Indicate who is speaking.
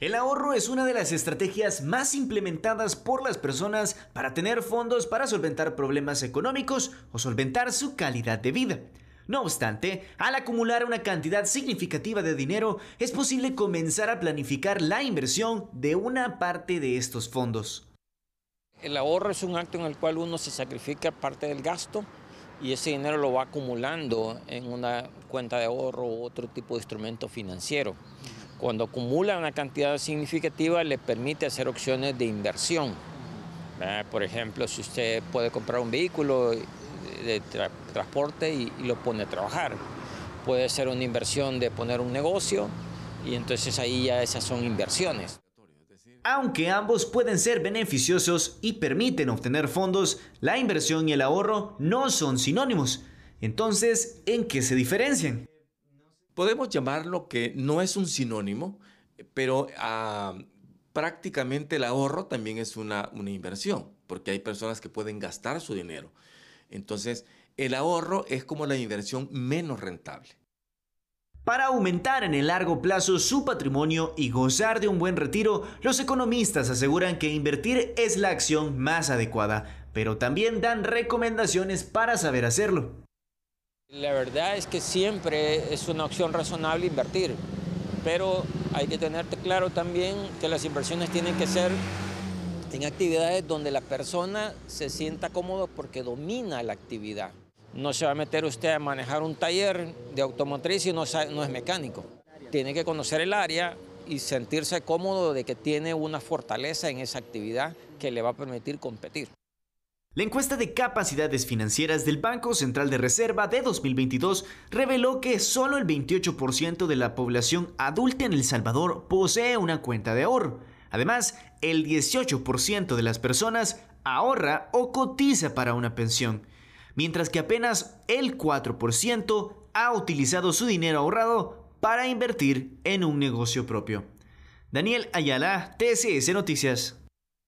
Speaker 1: El ahorro es una de las estrategias más implementadas por las personas para tener fondos para solventar problemas económicos o solventar su calidad de vida. No obstante, al acumular una cantidad significativa de dinero, es posible comenzar a planificar la inversión de una parte de estos fondos.
Speaker 2: El ahorro es un acto en el cual uno se sacrifica parte del gasto y ese dinero lo va acumulando en una cuenta de ahorro u otro tipo de instrumento financiero. Cuando acumula una cantidad significativa le permite hacer opciones de inversión. Por ejemplo, si usted puede comprar un vehículo de transporte y lo pone a trabajar, puede ser una inversión de poner un negocio y entonces ahí ya esas son
Speaker 1: inversiones. Aunque ambos pueden ser beneficiosos y permiten obtener fondos, la inversión y el ahorro no son sinónimos. Entonces, ¿en qué se diferencian? Podemos llamarlo que no es un sinónimo, pero ah, prácticamente el ahorro también es una inversión, porque hay personas que pueden gastar su dinero. Entonces, el ahorro es como la inversión menos rentable. Para aumentar en el largo plazo su patrimonio y gozar de un buen retiro, los economistas aseguran que invertir es la acción más adecuada, pero también dan recomendaciones para saber hacerlo.
Speaker 2: La verdad es que siempre es una opción razonable invertir, pero hay que tenerte claro también que las inversiones tienen que ser en actividades donde la persona se sienta cómodo porque domina la actividad. No se va a meter usted a manejar un taller de automotriz si no, no es mecánico. Tiene que conocer el área y sentirse
Speaker 1: cómodo de que tiene una fortaleza en esa actividad que le va a permitir competir. La encuesta de capacidades financieras del Banco Central de Reserva de 2022 reveló que solo el 28% de la población adulta en El Salvador posee una cuenta de ahorro. Además, el 18% de las personas ahorra o cotiza para una pensión, mientras que apenas el 4% ha utilizado su dinero ahorrado para invertir en un negocio propio. Daniel Ayala, TCS Noticias.